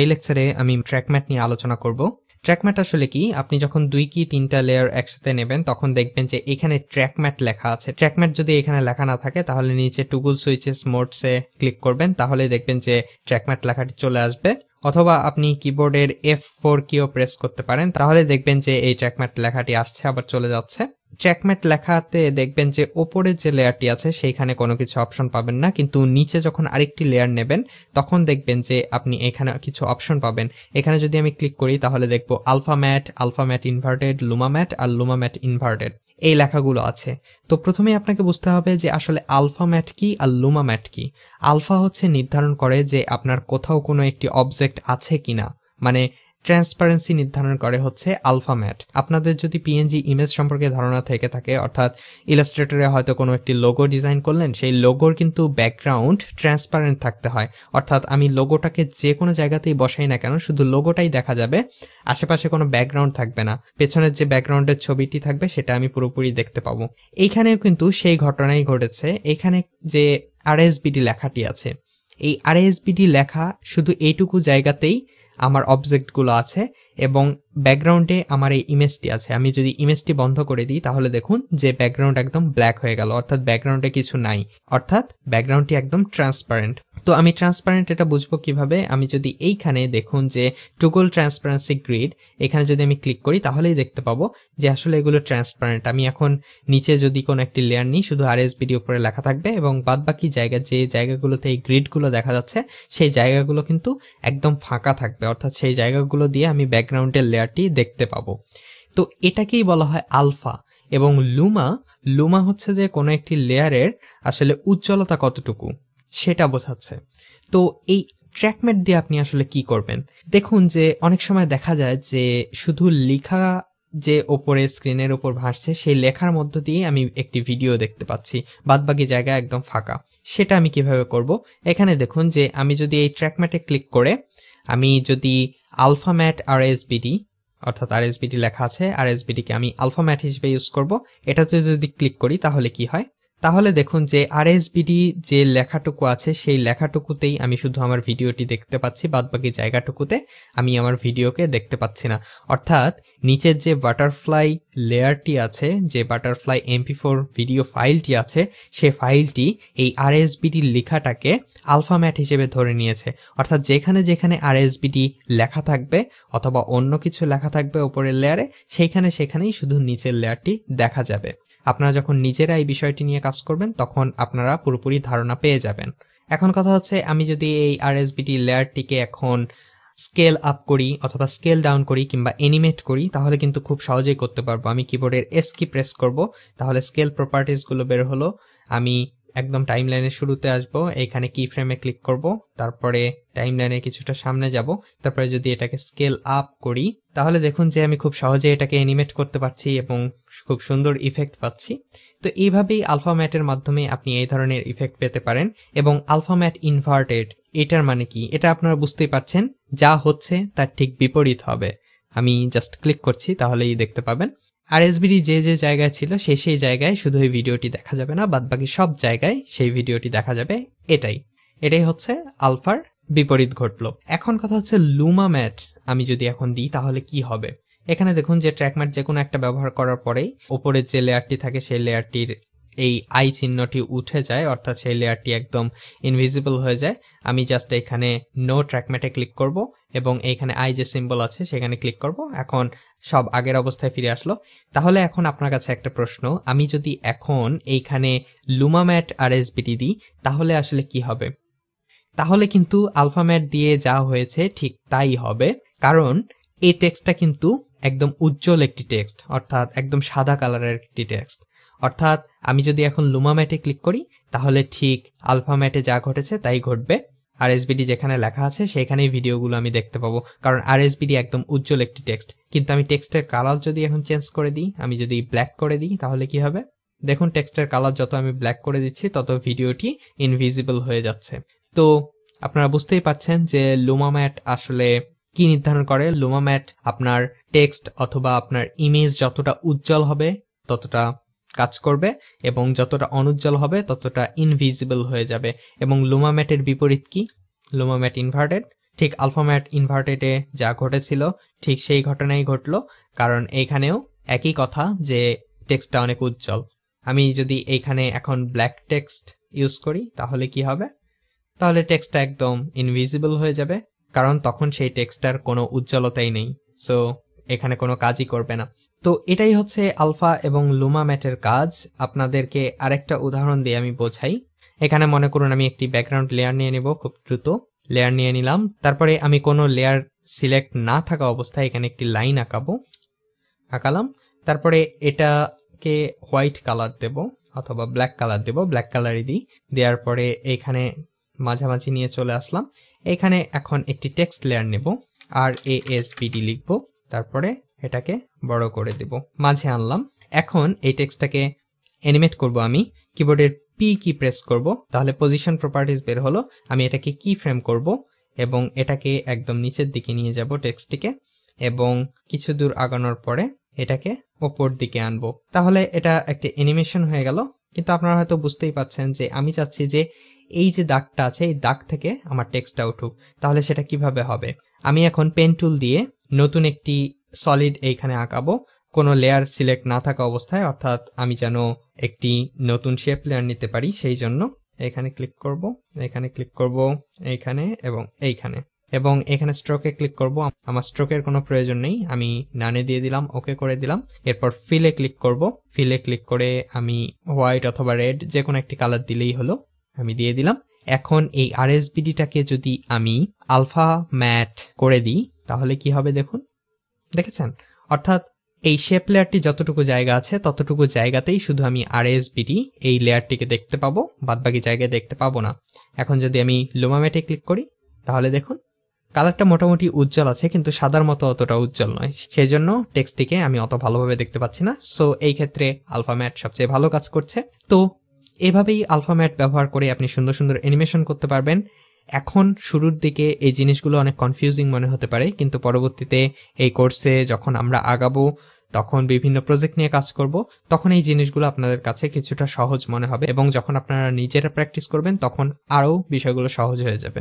এই লেকচারে আমি ট্র্যাকম্যাট নিয়ে আলোচনা করব ট্র্যাকম্যাট আসলে কি আপনি যখন দুই কি তিনটা লেয়ার একসাথে নেবেন তখন দেখবেন যে এখানে ট্র্যাকম্যাট লেখা আছে ট্র্যাকম্যাট যদি এখানে লেখা না থাকে তাহলে নিচে টুগুল সুইচেস মোডসে ক্লিক করবেন তাহলে দেখবেন যে ট্র্যাকম্যাট লেখাটি চলে আসবে অথবা আপনি কিবোর্ডের এফ ফোর কিও প্রেস করতে পারেন তাহলে দেখবেন যে এই ট্র্যাকম্যাট লেখাটি আসছে আবার চলে যাচ্ছে ট্র্যাকম্যাট লেখাতে দেখবেন যে ওপরে যে লেয়ারটি আছে সেইখানে কোনো কিছু অপশন পাবেন না কিন্তু নিচে যখন আরেকটি লেয়ার নেবেন তখন দেখবেন যে আপনি এখানে কিছু অপশন পাবেন এখানে যদি আমি ক্লিক করি তাহলে দেখব alpha matte alpha matte inverted luma matte আর লুমা ম্যাট ইনভার্টেড এই লেখাগুলো আছে তো প্রথমে আপনাকে বুঝতে হবে যে আসলে আলফা ম্যাট কি আর লুমা ম্যাট কি আলফা হচ্ছে নির্ধারণ করে যে আপনার কোথাও কোনো একটি অবজেক্ট আছে কিনা মানে ট্রান্সপারেন্সি নির্ধারণ করে হচ্ছে আলফাম্যাট আপনাদের যদি পিএনজি ইমেজ সম্পর্কে ধারণা থেকে থাকে অর্থাৎ ইলাস্ট্রেটরে হয়তো কোনো একটি লোগো ডিজাইন করলেন সেই লোগোর কিন্তু ব্যাকগ্রাউন্ড ট্রান্সপারেন্ট থাকতে হয় অর্থাৎ আমি লোগোটাকে যে কোনো জায়গাতেই বসাই না কেন শুধু লোগোটাই দেখা যাবে আশেপাশে কোনো ব্যাকগ্রাউন্ড থাকবে না পেছনের যে ব্যাকগ্রাউন্ডের ছবিটি থাকবে সেটা আমি পুরোপুরি দেখতে পাবো এইখানেও কিন্তু সেই ঘটনাই ঘটেছে এখানে যে আরএসবিডি লেখাটি আছে এই আরএসবিডি লেখা শুধু এইটুকু জায়গাতেই আমার অবজেক্টগুলো আছে এবং ব্যাকগ্রাউন্ডে আমার এই ইমেজটি আছে আমি যদি ইমেজটি বন্ধ করে দিই তাহলে দেখুন যে ব্যাকগ্রাউন্ড একদম ব্ল্যাক হয়ে গেল অর্থাৎ ব্যাকগ্রাউন্ডে কিছু নাই অর্থাৎ ব্যাকগ্রাউন্ডটি একদম ট্রান্সপারেন্ট তো আমি ট্রান্সপারেন্ট এটা বুঝবো কিভাবে আমি যদি এইখানে দেখুন যে টুগল ট্রান্সপারেন্সি গ্রিড এখানে যদি আমি ক্লিক করি তাহলেই দেখতে পাবো যে আসলে এগুলো ট্রান্সপারেন্ট আমি এখন নিচে যদি কোনো একটি লেয়ার নিই শুধু আর এসবিডি উপরে লেখা থাকবে এবং বাদবাকি জায়গা যে জায়গাগুলোতে এই গ্রিডগুলো দেখা যাচ্ছে সেই জায়গাগুলো কিন্তু একদম ফাঁকা থাকবে অর্থাৎ সেই জায়গাগুলো দিয়ে আমি ব্যাকগ্রাউন্ডের লেয়ারটি দেখতে পাবো তো এটাকেই বলা হয় আলফা এবং লুমা লুমা হচ্ছে যে কোনো একটি লেয়ারের আসলে উজ্জ্বলতা কতটুকু সেটা বোঝাচ্ছে তো এই ট্র্যাকমেট দিয়ে আপনি আসলে কি করবেন দেখুন যে অনেক সময় দেখা যায় যে শুধু লেখা যে ওপরে স্ক্রিনের ওপর ভাসছে সেই লেখার মধ্য দিয়ে আমি একটি ভিডিও দেখতে পাচ্ছি বাদবাকি জায়গা একদম ফাঁকা সেটা আমি কিভাবে করব এখানে দেখুন যে আমি যদি এই ট্র্যাকম্যাটে ক্লিক করে আমি যদি আলফাম্যাট আর এসবিডি অর্থাৎ আর এসবিডি লেখা আছে আর এসবিডিকে আমি আলফাম্যাট হিসেবে ইউজ করব এটাতে যদি ক্লিক করি তাহলে কি হয় তাহলে দেখুন যে আরএসবিডি যে লেখাটুকু আছে সেই লেখাটুকুতেই আমি শুধু আমার ভিডিওটি দেখতে পাচ্ছি বাদবাকি জায়গাটুকুতে আমি আমার ভিডিওকে দেখতে পাচ্ছি না অর্থাৎ নিচের যে বাটারফ্লাই লেয়ারটি আছে যে বাটারফ্লাই এমপি ফোর ভিডিও ফাইলটি আছে সে ফাইলটি এই আরএসবিডির লেখাটাকে আলফাম্যাট হিসেবে ধরে নিয়েছে অর্থাৎ যেখানে যেখানে আরএসবিডি লেখা থাকবে অথবা অন্য কিছু লেখা থাকবে ওপরের লেয়ারে সেইখানে সেখানেই শুধু নিচের লেয়ারটি দেখা যাবে আপনারা যখন নিজেরা এই বিষয়টি নিয়ে কাজ করবেন তখন আপনারা পুরোপুরি ধারণা পেয়ে যাবেন এখন কথা হচ্ছে আমি যদি এই আরএসবিটি লেয়ারটিকে এখন স্কেল আপ করি অথবা স্কেল ডাউন করি কিংবা অ্যানিমেট করি তাহলে কিন্তু খুব সহজেই করতে পারবো আমি কিবোর্ডের এস কি প্রেস করব তাহলে স্কেল প্রপার্টিসগুলো বের হলো আমি একদম টাইমলাইনের শুরুতে আসব এখানে কি ফ্রেমে ক্লিক করব তারপরে টাইমলাইনে কিছুটা সামনে যাব তারপরে যদি এটাকে স্কেল আপ করি তাহলে দেখুন যে আমি খুব সহজে এটাকে অ্যানিমেট করতে পারছি এবং খুব সুন্দর ইফেক্ট পাচ্ছি তো এইভাবেই আলফা ম্যাটের মাধ্যমে আপনি এই ধরনের ইফেক্ট পেতে পারেন এবং আলফা ম্যাট ইনভার্টেড এটার মানে কি এটা আপনারা বুঝতেই পারছেন যা হচ্ছে তার ঠিক বিপরীত হবে আমি জাস্ট ক্লিক করছি তাহলেই দেখতে পাবেন আরএসবিডি যে যে জায়গায় ছিল সেই সেই জায়গায় শুধু এই ভিডিওটি দেখা যাবে না বাদ বাকি সব জায়গায় সেই ভিডিওটি দেখা যাবে এটাই এটাই হচ্ছে আলফার বিপরীত ঘটলো এখন কথা হচ্ছে লুমা ম্যাট আমি যদি এখন দিই তাহলে কি হবে এখানে দেখুন যে ট্র্যাকম্যাট যে কোনো একটা ব্যবহার করার পরেই ওপরে যে লেয়ারটি থাকে সেই লেয়ারটির এই আই চিহ্নটি উঠে যায় অর্থাৎ সেই লেয়ারটি একদম ইনভিজিবল হয়ে যায় আমি জাস্ট এখানে নো ট্র্যাকম্যাটে ক্লিক করব এবং এইখানে আই যে সিম্বল আছে সেখানে ক্লিক করব এখন সব আগের অবস্থায় ফিরে আসলো তাহলে এখন আপনার কাছে একটা প্রশ্ন আমি যদি এখন এইখানে লুমাম্যাট আর এসবিটি দিই তাহলে আসলে কি হবে তাহলে কিন্তু আলফাম্যাট দিয়ে যা হয়েছে ঠিক তাই হবে কারণ এই টেক্সটটা কিন্তু একদম উজ্জ্বল একটি টেক্সট অর্থাৎ একদম সাদা কালারের একটি টেক্সট অর্থাৎ আমি যদি এখন লুমা ম্যাটে ক্লিক করি তাহলে ঠিক আলফা ম্যাটে যা ঘটেছে তাই ঘটবে আর এসবিডি যেখানে লেখা আছে সেখানেই ভিডিওগুলো আমি দেখতে পাবো কারণ আর এসবিডি একদম উজ্জ্বল একটি টেক্সট কিন্তু আমি টেক্সটের কালার যদি এখন চেঞ্জ করে দিই আমি যদি ব্ল্যাক করে দিই তাহলে কি হবে দেখুন টেক্সটের কালার যত আমি ব্ল্যাক করে দিচ্ছি তত ভিডিওটি ইনভিজিবল হয়ে যাচ্ছে তো আপনারা বুঝতেই পাচ্ছেন যে লুমা ম্যাট আসলে কি নির্ধারণ করে লুমা ম্যাট আপনার টেক্সট অথবা আপনার ইমেজ যতটা উজ্জ্বল হবে ততটা কাজ করবে এবং যতটা অনুজ্জ্বল হবে ততটা ইনভিজিবল হয়ে যাবে এবং লোমাম্যাটের বিপরীত কি লোমাম্যাট ইনভার্টেড ঠিক আলফাম্যাট ইনভার্টেডে যা ঘটেছিল ঠিক সেই ঘটনাই ঘটলো কারণ এইখানেও একই কথা যে টেক্সটটা অনেক উজ্জ্বল আমি যদি এইখানে এখন ব্ল্যাক টেক্সট ইউজ করি তাহলে কি হবে তাহলে টেক্সটটা একদম ইনভিজিবল হয়ে যাবে কারণ তখন সেই টেক্সটার কোনো উজ্জ্বলতাই নেই সো এখানে কোনো কাজই করবে না তো এটাই হচ্ছে আলফা এবং লুমা ম্যাটের কাজ আপনাদেরকে আরেকটা উদাহরণ দিয়ে আমি বোঝাই এখানে মনে করুন আমি একটি ব্যাকগ্রাউন্ড লেয়ার নিয়ে নেব খুব দ্রুত লেয়ার নিয়ে নিলাম তারপরে আমি কোনো লেয়ার সিলেক্ট না থাকা অবস্থায় এখানে একটি লাইন আঁকাবো আঁকালাম তারপরে এটাকে হোয়াইট কালার দেব অথবা ব্ল্যাক কালার দেব ব্ল্যাক কালারই দিই দেওয়ার পরে এখানে মাঝামাঝি নিয়ে চলে আসলাম এখানে এখন একটি টেক্সট লেয়ার নেব আর এ এস বিডি লিখবো তারপরে এটাকে বড় করে দেব মাঝে আনলাম এখন এই টেক্সটটাকে অ্যানিমেট করব আমি কিবোর্ডের পি কি প্রেস করব তাহলে পজিশন প্রপার্টিজ বের হলো আমি এটাকে কি ফ্রেম করব এবং এটাকে একদম নিচের দিকে নিয়ে যাব টেক্সটটিকে এবং কিছু দূর আগানোর পরে এটাকে ওপর দিকে আনবো তাহলে এটা একটা অ্যানিমেশন হয়ে গেল কিন্তু আপনারা হয়তো বুঝতেই পাচ্ছেন যে আমি চাচ্ছি যে এই যে দাগটা আছে এই দাগ থেকে আমার টেক্সটটা উঠুক তাহলে সেটা কিভাবে হবে আমি এখন পেন টুল দিয়ে নতুন একটি সলিড এইখানে আঁকাবো কোনো লেয়ার সিলেক্ট না থাকা অবস্থায় অর্থাৎ আমি যেন একটি নতুন শেপ লেয়ার নিতে পারি সেই জন্য এখানে ক্লিক করব এখানে ক্লিক করব এইখানে এবং এইখানে এবং এখানে স্ট্রোকে ক্লিক করব আমার স্ট্রোকের কোনো প্রয়োজন নেই আমি নানে দিয়ে দিলাম ওকে করে দিলাম এরপর ফিলে ক্লিক করব ফিলে ক্লিক করে আমি হোয়াইট অথবা রেড যে কোনো একটি কালার দিলেই হলো আমি দিয়ে দিলাম এখন এই আর আরএসবিডিটাকে যদি আমি আলফা ম্যাট করে দিই তাহলে কি হবে দেখুন দেখেছেন অর্থাৎ এই শেপ লেয়ারটি যতটুকু জায়গা আছে ততটুকু জায়গাতেই শুধু আমি আরএসবিডি এই লেয়ারটিকে দেখতে পাবো বাদবাকি জায়গায় দেখতে পাবো না এখন যদি আমি লোমা ম্যাটে ক্লিক করি তাহলে দেখুন কালারটা মোটামুটি উজ্জ্বল আছে কিন্তু সাদার মতো অতটা উজ্জ্বল নয় সেই জন্য টেক্সটটিকে আমি অত ভালোভাবে দেখতে পাচ্ছি না সো এই ক্ষেত্রে আলফা ম্যাট সবচেয়ে ভালো কাজ করছে তো এভাবেই আলফাম্যাট ব্যবহার করে আপনি সুন্দর সুন্দর অ্যানিমেশন করতে পারবেন এখন শুরুর দিকে এই জিনিসগুলো অনেক কনফিউজিং মনে হতে পারে কিন্তু পরবর্তীতে এই কোর্সে যখন আমরা আগাবো তখন বিভিন্ন প্রজেক্ট নিয়ে কাজ করব তখন এই জিনিসগুলো আপনাদের কাছে কিছুটা সহজ মনে হবে এবং যখন আপনারা নিজেরা প্র্যাকটিস করবেন তখন আরও বিষয়গুলো সহজ হয়ে যাবে